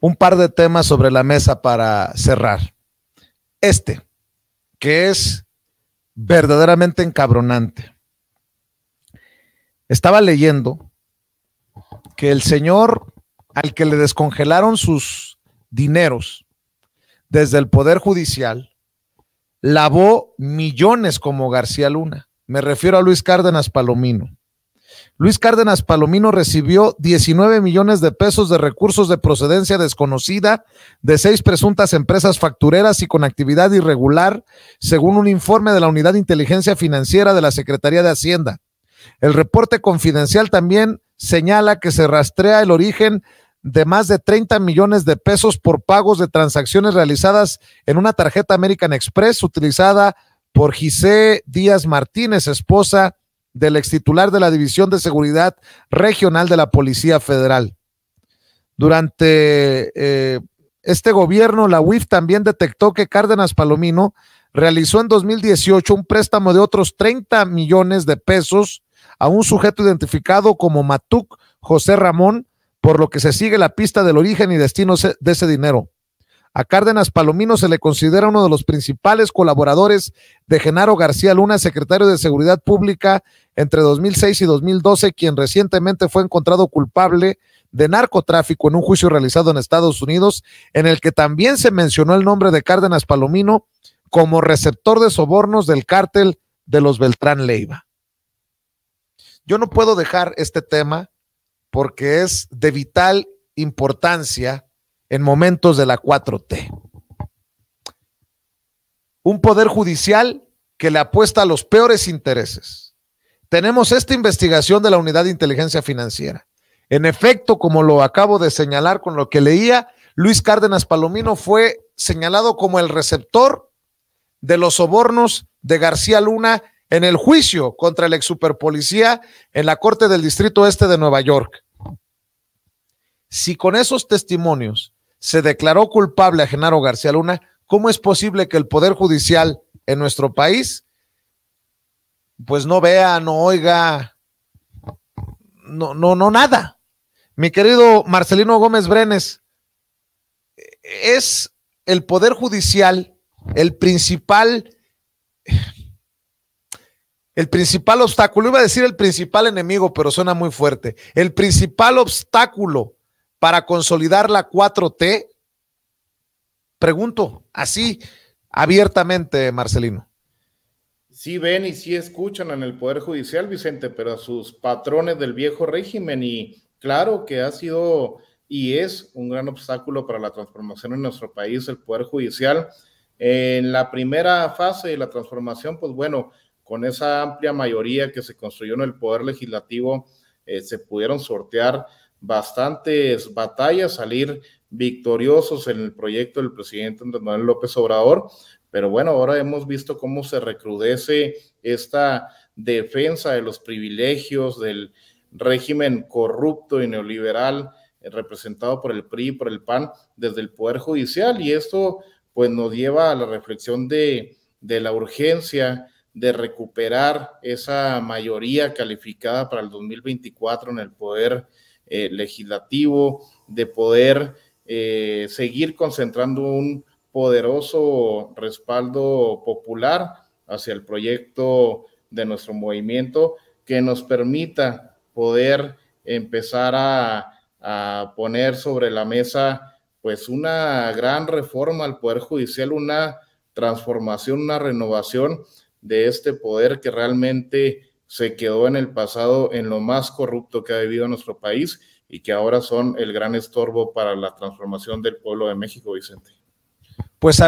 un par de temas sobre la mesa para cerrar. Este, que es verdaderamente encabronante. Estaba leyendo que el señor al que le descongelaron sus dineros desde el Poder Judicial lavó millones como García Luna. Me refiero a Luis Cárdenas Palomino. Luis Cárdenas Palomino recibió 19 millones de pesos de recursos de procedencia desconocida de seis presuntas empresas factureras y con actividad irregular, según un informe de la Unidad de Inteligencia Financiera de la Secretaría de Hacienda. El reporte confidencial también señala que se rastrea el origen de más de 30 millones de pesos por pagos de transacciones realizadas en una tarjeta American Express utilizada por Gisé Díaz Martínez, esposa del ex titular de la División de Seguridad Regional de la Policía Federal. Durante eh, este gobierno, la UIF también detectó que Cárdenas Palomino realizó en 2018 un préstamo de otros 30 millones de pesos a un sujeto identificado como Matuk José Ramón, por lo que se sigue la pista del origen y destino de ese dinero. A Cárdenas Palomino se le considera uno de los principales colaboradores de Genaro García Luna, secretario de Seguridad Pública entre 2006 y 2012, quien recientemente fue encontrado culpable de narcotráfico en un juicio realizado en Estados Unidos, en el que también se mencionó el nombre de Cárdenas Palomino como receptor de sobornos del cártel de los Beltrán Leiva. Yo no puedo dejar este tema porque es de vital importancia en momentos de la 4T. Un poder judicial que le apuesta a los peores intereses. Tenemos esta investigación de la Unidad de Inteligencia Financiera. En efecto, como lo acabo de señalar con lo que leía, Luis Cárdenas Palomino fue señalado como el receptor de los sobornos de García Luna en el juicio contra el ex superpolicía en la Corte del Distrito Este de Nueva York. Si con esos testimonios se declaró culpable a Genaro García Luna, ¿cómo es posible que el Poder Judicial en nuestro país pues no vea, no oiga, no, no, no, nada? Mi querido Marcelino Gómez Brenes, es el Poder Judicial el principal, el principal obstáculo, iba a decir el principal enemigo, pero suena muy fuerte, el principal obstáculo para consolidar la 4T? Pregunto así abiertamente, Marcelino. Sí ven y sí escuchan en el Poder Judicial, Vicente, pero a sus patrones del viejo régimen y claro que ha sido y es un gran obstáculo para la transformación en nuestro país, el Poder Judicial. En la primera fase de la transformación, pues bueno, con esa amplia mayoría que se construyó en el Poder Legislativo, eh, se pudieron sortear bastantes batallas, salir victoriosos en el proyecto del presidente Andrés Manuel López Obrador. Pero bueno, ahora hemos visto cómo se recrudece esta defensa de los privilegios del régimen corrupto y neoliberal eh, representado por el PRI, por el PAN, desde el Poder Judicial. Y esto pues nos lleva a la reflexión de, de la urgencia de recuperar esa mayoría calificada para el 2024 en el Poder eh, legislativo, de poder eh, seguir concentrando un poderoso respaldo popular hacia el proyecto de nuestro movimiento que nos permita poder empezar a, a poner sobre la mesa pues una gran reforma al Poder Judicial, una transformación, una renovación de este poder que realmente se quedó en el pasado en lo más corrupto que ha vivido nuestro país y que ahora son el gran estorbo para la transformación del pueblo de México, Vicente. Pues